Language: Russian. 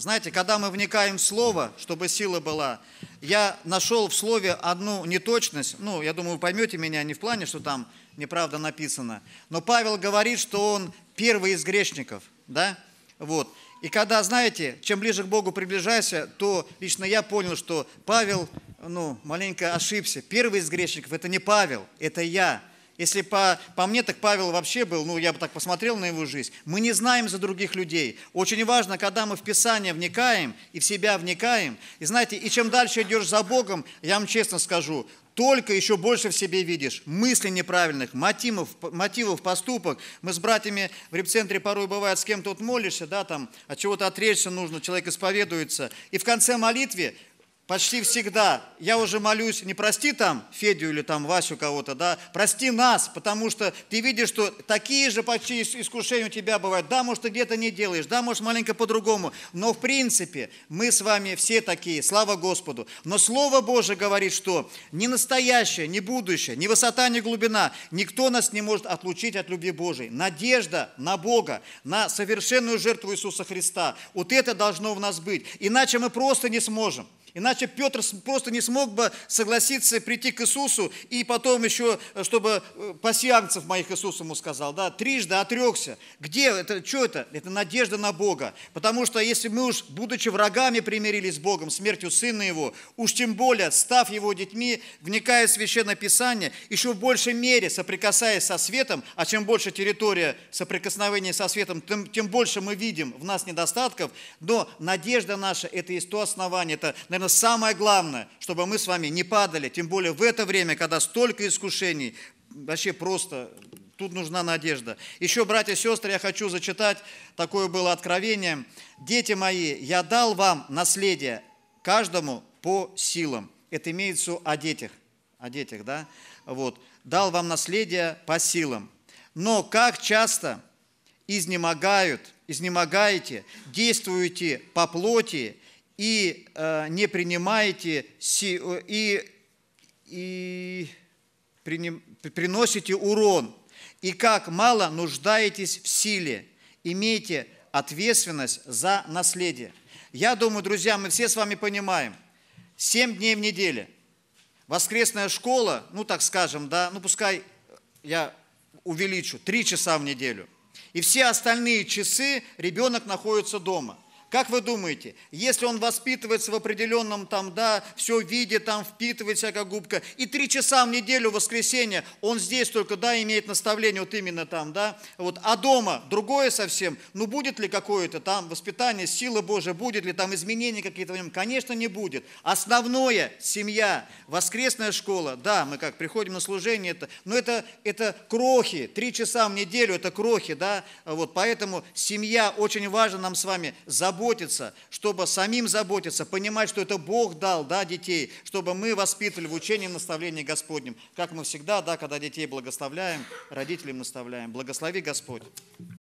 Знаете, когда мы вникаем в Слово, чтобы сила была, я нашел в Слове одну неточность, ну, я думаю, вы поймете меня не в плане, что там неправда написано, но Павел говорит, что он первый из грешников, да, вот. И когда, знаете, чем ближе к Богу приближайся, то лично я понял, что Павел, ну, маленько ошибся. Первый из грешников – это не Павел, это я. Если по, по мне, так Павел вообще был, ну, я бы так посмотрел на его жизнь. Мы не знаем за других людей. Очень важно, когда мы в Писание вникаем и в себя вникаем. И знаете, и чем дальше идешь за Богом, я вам честно скажу, только еще больше в себе видишь мыслей неправильных, мотивов, мотивов поступок. Мы с братьями в репцентре порой бывает, с кем-то вот молишься, да, там, от чего-то отречься нужно, человек исповедуется. И в конце молитвы почти всегда, я уже молюсь, не прости там Федю или там Васю кого-то, да, прости нас, потому что ты видишь, что такие же почти искушения у тебя бывают. Да, может, ты где-то не делаешь, да, может, маленько по-другому, но в принципе мы с вами все такие, слава Господу. Но Слово Божие говорит, что ни настоящее, ни будущее, ни высота, ни глубина, никто нас не может отлучить от любви Божией. Надежда на Бога, на совершенную жертву Иисуса Христа, вот это должно в нас быть, иначе мы просто не сможем. Иначе Петр просто не смог бы согласиться прийти к Иисусу, и потом еще, э, чтобы э, пассианцев моих Иисус ему сказал, да, трижды отрекся. Где это, что это? Это надежда на Бога. Потому что если мы уж, будучи врагами, примирились с Богом, смертью Сына Его, уж тем более, став Его детьми, вникая в Священное Писание, еще в большей мере соприкасаясь со светом, а чем больше территория соприкосновения со светом, тем, тем больше мы видим в нас недостатков, но надежда наша – это и то основание, это, наверное, Наверное, самое главное, чтобы мы с вами не падали, тем более в это время, когда столько искушений, вообще просто тут нужна надежда. Еще, братья и сестры, я хочу зачитать, такое было откровение. «Дети мои, я дал вам наследие, каждому по силам». Это имеется о детях, о детях, да? Вот. «Дал вам наследие по силам». Но как часто изнемогают, изнемогаете, действуете по плоти и э, не принимаете э, и, и приним, приносите урон, и как мало нуждаетесь в силе, имейте ответственность за наследие. Я думаю, друзья, мы все с вами понимаем, 7 дней в неделе, воскресная школа, ну так скажем, да, ну пускай я увеличу, 3 часа в неделю, и все остальные часы ребенок находится дома – как вы думаете, если он воспитывается в определенном там, да, все видит, там впитывает всякая губка, и три часа в неделю, в воскресенье, он здесь только, да, имеет наставление вот именно там, да, вот, а дома другое совсем, ну будет ли какое-то там воспитание, сила Божия, будет ли там изменения какие-то в нем? Конечно, не будет. Основное – семья, воскресная школа, да, мы как приходим на служение, это, но это, это крохи, три часа в неделю – это крохи, да, вот, поэтому семья очень важна нам с вами забота заботиться, чтобы самим заботиться, понимать, что это Бог дал да, детей, чтобы мы воспитывали в учении и наставлении Господнем, как мы всегда, да, когда детей благословляем, родителям наставляем. Благослови Господь.